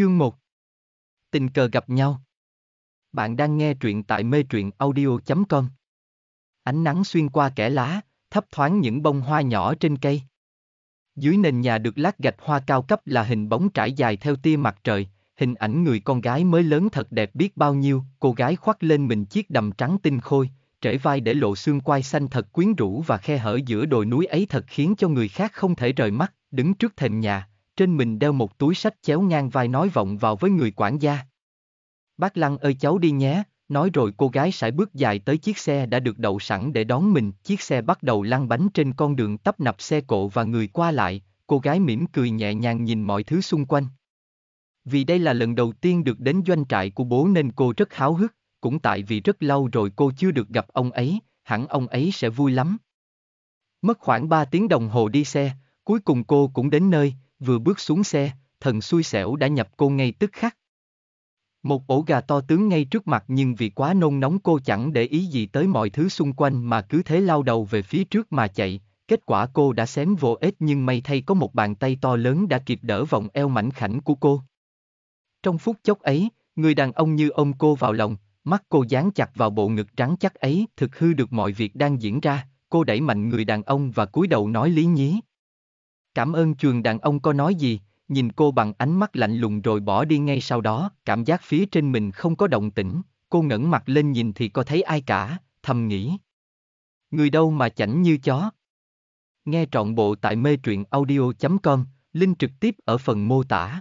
Chương 1 Tình cờ gặp nhau Bạn đang nghe truyện tại mê truyện audio.com Ánh nắng xuyên qua kẽ lá, thấp thoáng những bông hoa nhỏ trên cây. Dưới nền nhà được lát gạch hoa cao cấp là hình bóng trải dài theo tia mặt trời, hình ảnh người con gái mới lớn thật đẹp biết bao nhiêu, cô gái khoác lên mình chiếc đầm trắng tinh khôi, trễ vai để lộ xương quai xanh thật quyến rũ và khe hở giữa đồi núi ấy thật khiến cho người khác không thể rời mắt, đứng trước thềm nhà, trên mình đeo một túi sách chéo ngang vai nói vọng vào với người quản gia. Bác Lăng ơi cháu đi nhé, nói rồi cô gái sải bước dài tới chiếc xe đã được đậu sẵn để đón mình, chiếc xe bắt đầu lăn bánh trên con đường tấp nập xe cộ và người qua lại, cô gái mỉm cười nhẹ nhàng nhìn mọi thứ xung quanh. Vì đây là lần đầu tiên được đến doanh trại của bố nên cô rất háo hức, cũng tại vì rất lâu rồi cô chưa được gặp ông ấy, hẳn ông ấy sẽ vui lắm. Mất khoảng 3 tiếng đồng hồ đi xe, cuối cùng cô cũng đến nơi, Vừa bước xuống xe, thần xui xẻo đã nhập cô ngay tức khắc. Một ổ gà to tướng ngay trước mặt nhưng vì quá nôn nóng cô chẳng để ý gì tới mọi thứ xung quanh mà cứ thế lao đầu về phía trước mà chạy, kết quả cô đã xém vô ích nhưng may thay có một bàn tay to lớn đã kịp đỡ vòng eo mảnh khảnh của cô. Trong phút chốc ấy, người đàn ông như ôm cô vào lòng, mắt cô dán chặt vào bộ ngực trắng chắc ấy thực hư được mọi việc đang diễn ra, cô đẩy mạnh người đàn ông và cúi đầu nói lý nhí. Cảm ơn chuồng đàn ông có nói gì, nhìn cô bằng ánh mắt lạnh lùng rồi bỏ đi ngay sau đó, cảm giác phía trên mình không có động tĩnh, cô ngẩng mặt lên nhìn thì có thấy ai cả, thầm nghĩ. Người đâu mà chảnh như chó. Nghe trọn bộ tại mê truyện audio.com, link trực tiếp ở phần mô tả.